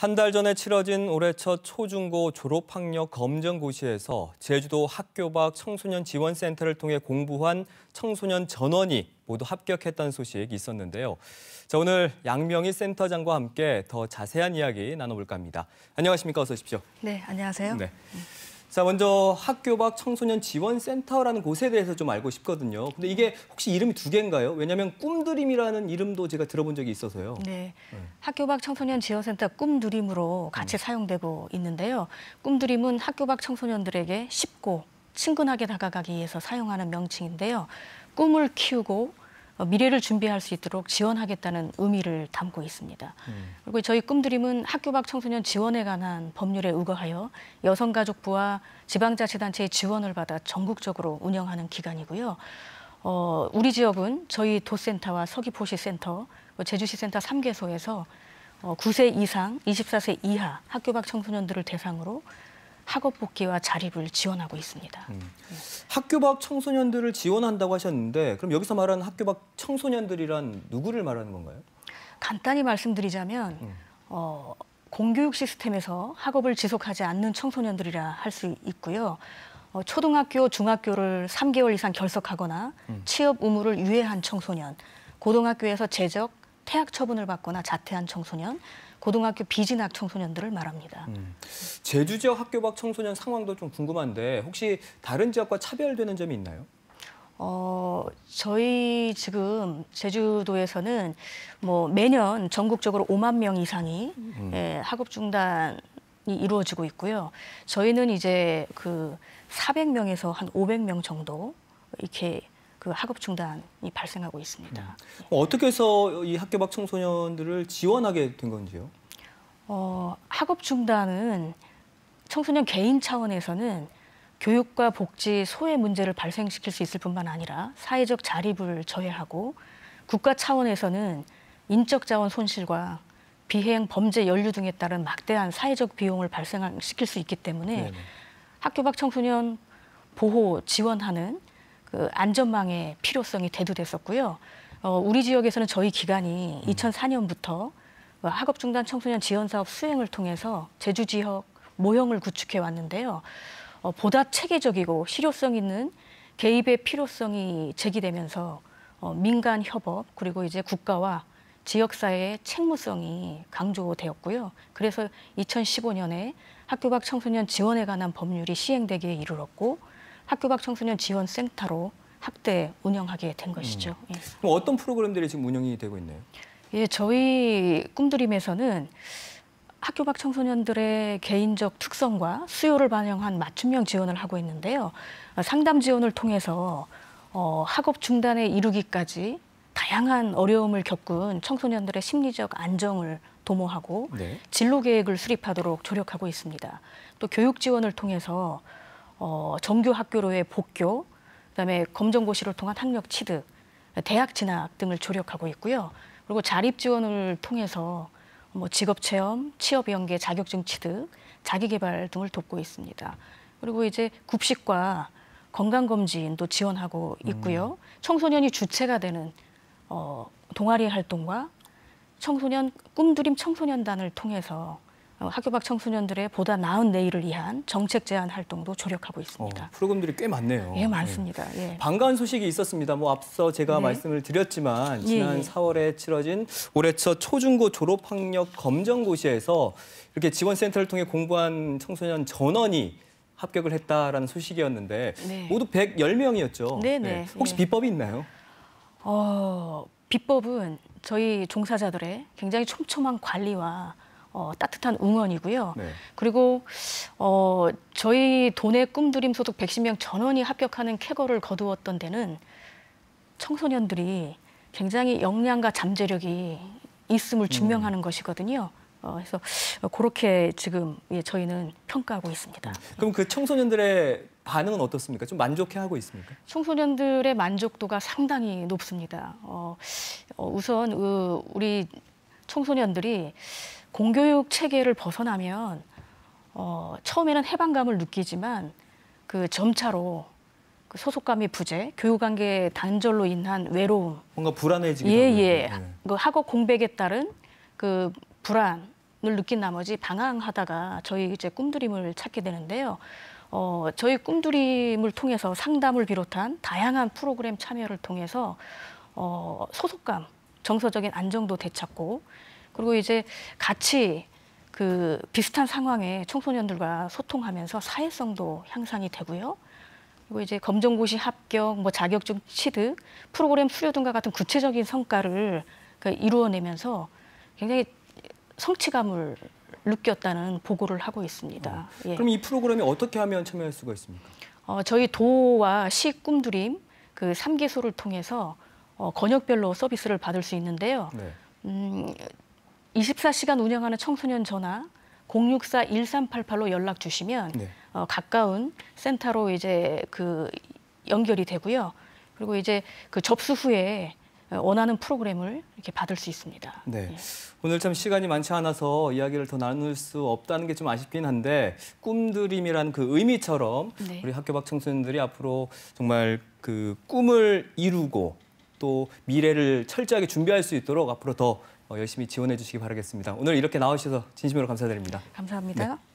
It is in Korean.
한 달 전에 치러진 올해 첫 초중고 졸업학력 검정고시에서 제주도 학교 밖 청소년 지원센터를 통해 공부한 청소년 전원이 모두 합격했다는 소식이 있었는데요. 자, 오늘 양명희 센터장과 함께 더 자세한 이야기 나눠볼까 합니다. 안녕하십니까? 어서 오십시오. 네, 안녕하세요. 네. 음. 자, 먼저 학교 밖 청소년 지원센터라는 곳에 대해서 좀 알고 싶거든요. 근데 이게 혹시 이름이 두 개인가요? 왜냐하면 꿈드림이라는 이름도 제가 들어본 적이 있어서요. 네, 네. 학교 밖 청소년 지원센터 꿈드림으로 같이 음. 사용되고 있는데요. 꿈드림은 학교 밖 청소년들에게 쉽고 친근하게 다가가기 위해서 사용하는 명칭인데요. 꿈을 키우고 어, 미래를 준비할 수 있도록 지원하겠다는 의미를 담고 있습니다. 음. 그리고 저희 꿈드림은 학교 밖 청소년 지원에 관한 법률에 의거하여 여성가족부와 지방자치단체의 지원을 받아 전국적으로 운영하는 기관이고요. 어, 우리 지역은 저희 도센터와 서귀포시센터, 뭐 제주시센터 3개소에서 어, 9세 이상, 24세 이하 학교 밖 청소년들을 대상으로 학업 복귀와 자립을 지원하고 있습니다. 음. 학교 밖 청소년들을 지원한다고 하셨는데 그럼 여기서 말하는 학교 밖 청소년들이란 누구를 말하는 건가요? 간단히 말씀드리자면 음. 어, 공교육 시스템에서 학업을 지속하지 않는 청소년들이라 할 수 있고요. 어, 초등학교, 중학교를 3개월 이상 결석하거나 음. 취업 의무를 유예한 청소년, 고등학교에서 재적, 퇴학 처분을 받거나 자퇴한 청소년, 고등학교 비진학 청소년들을 말합니다. 음. 제주 지역 학교 밖 청소년 상황도 좀 궁금한데 혹시 다른 지역과 차별되는 점이 있나요? 어, 저희 지금 제주도에서는 뭐 매년 전국적으로 5만 명 이상이 음. 예, 학업 중단이 이루어지고 있고요. 저희는 이제 그 400명에서 한 500명 정도 이렇게 그 학업 중단이 발생하고 있습니다. 음. 어, 어떻게 해서 이 학교 밖 청소년들을 지원하게 된 건지요? 어, 학업 중단은 청소년 개인 차원에서는 교육과 복지 소외 문제를 발생시킬 수 있을 뿐만 아니라 사회적 자립을 저해하고 국가 차원에서는 인적 자원 손실과 비행, 범죄, 연류 등에 따른 막대한 사회적 비용을 발생시킬 수 있기 때문에 네네. 학교 밖 청소년 보호 지원하는 그 안전망의 필요성이 대두됐었고요. 어, 우리 지역에서는 저희 기관이 2004년부터 음. 어, 학업 중단 청소년 지원 사업 수행을 통해서 제주 지역 모형을 구축해 왔는데요. 어, 보다 체계적이고 실효성 있는 개입의 필요성이 제기되면서 어, 민간 협업 그리고 이제 국가와 지역사회의 책무성이 강조되었고요. 그래서 2015년에 학교각 청소년 지원에 관한 법률이 시행되기에 이르렀고 학교각 청소년 지원센터로 학대 운영하게 된 음. 것이죠. 음. 그럼 어떤 프로그램들이 지금 운영이 되고 있나요? 예, 저희 꿈드림에서는 학교 밖 청소년들의 개인적 특성과 수요를 반영한 맞춤형 지원을 하고 있는데요. 어, 상담 지원을 통해서 어, 학업 중단에 이르기까지 다양한 어려움을 겪은 청소년들의 심리적 안정을 도모하고 네. 진로 계획을 수립하도록 조력하고 있습니다. 또 교육 지원을 통해서 어, 정규 학교로의 복교, 그다음에 검정고시를 통한 학력 취득, 대학 진학 등을 조력하고 있고요. 그리고 자립 지원을 통해서 뭐 직업 체험, 취업 연계 자격증 취득, 자기 개발 등을 돕고 있습니다. 그리고 이제 급식과 건강 검진도 지원하고 음. 있고요. 음. 청소년이 주체가 되는 어, 동아리 활동과 청소년 꿈드림 청소년단을 통해서 어, 학교 밖 청소년들의 보다 나은 내일을 위한 정책 제안 활동도 조력하고 있습니다. 어, 프로그램들이 꽤 많네요. 예, 많습니다. 예. 예. 반가운 소식이 있었습니다. 뭐 앞서 제가 네. 말씀을 드렸지만 예, 지난 예, 4월에 치러진 올해 첫 초중고 졸업학력 검정고시에서 이렇게 지원센터를 통해 공부한 청소년 전원이 합격을 했다라는 소식이었는데 네. 모두 110명이었죠. 네, 네. 네. 예. 혹시 비법이 있나요? 어, 비법은 저희 종사자들의 굉장히 촘촘한 관리와 어, 따뜻한 응원이고요. 네. 그리고 어, 저희 돈의 꿈드림 소득 110명 전원이 합격하는 쾌거를 거두었던 데는 청소년들이 굉장히 역량과 잠재력이 있음을 음. 증명하는 음. 것이거든요. 어, 그래서 그렇게 지금 예, 저희는 평가하고 있습니다. 음. 그럼 그 청소년들의 반응은 어떻습니까? 좀 만족해하고 있습니까? 청소년들의 만족도가 상당히 높습니다. 어, 어 우선 어, 우리 청소년들이 공교육 체계를 벗어나면 어, 처음에는 해방감을 느끼지만 그 점차로 그 소속감이 부재, 교육관계 단절로 인한 외로움, 뭔가 불안해지기 예예, 예. 네. 그 학업 공백에 따른 그 불안을 느낀 나머지 방황하다가 저희 이제 꿈드림을 찾게 되는데요. 어, 저희 꿈드림을 통해서 상담을 비롯한 다양한 프로그램 참여를 통해서 어, 소속감, 정서적인 안정도 되찾고 그리고 이제 같이 그 비슷한 상황에 청소년들과 소통하면서 사회성도 향상이 되고요. 그리고 이제 검정고시 합격, 뭐 자격증 취득, 프로그램 수료 등과 같은 구체적인 성과를 그 이루어내면서 굉장히 성취감을 느꼈다는 보고를 하고 있습니다. 어, 예. 그럼 이 프로그램에 어떻게 하면 참여할 수가 있습니까? 어, 저희 도와 시 꿈드림 그 3개소를 통해서 어, 권역별로 서비스를 받을 수 있는데요. 네. 음, 24시간 운영하는 청소년 전화 064-1388로 연락 주시면 네. 어, 가까운 센터로 이제 그 연결이 되고요. 그리고 이제 그 접수 후에 원하는 프로그램을 이렇게 받을 수 있습니다. 네. 예. 오늘 참 시간이 많지 않아서 이야기를 더 나눌 수 없다는 게 좀 아쉽긴 한데 꿈드림이란 그 의미처럼 네. 우리 학교 밖 청소년들이 앞으로 정말 그 꿈을 이루고 또 미래를 철저하게 준비할 수 있도록 앞으로 더 어, 열심히 지원해 주시기 바라겠습니다. 오늘 이렇게 나와셔서 진심으로 감사드립니다. 감사합니다. 네.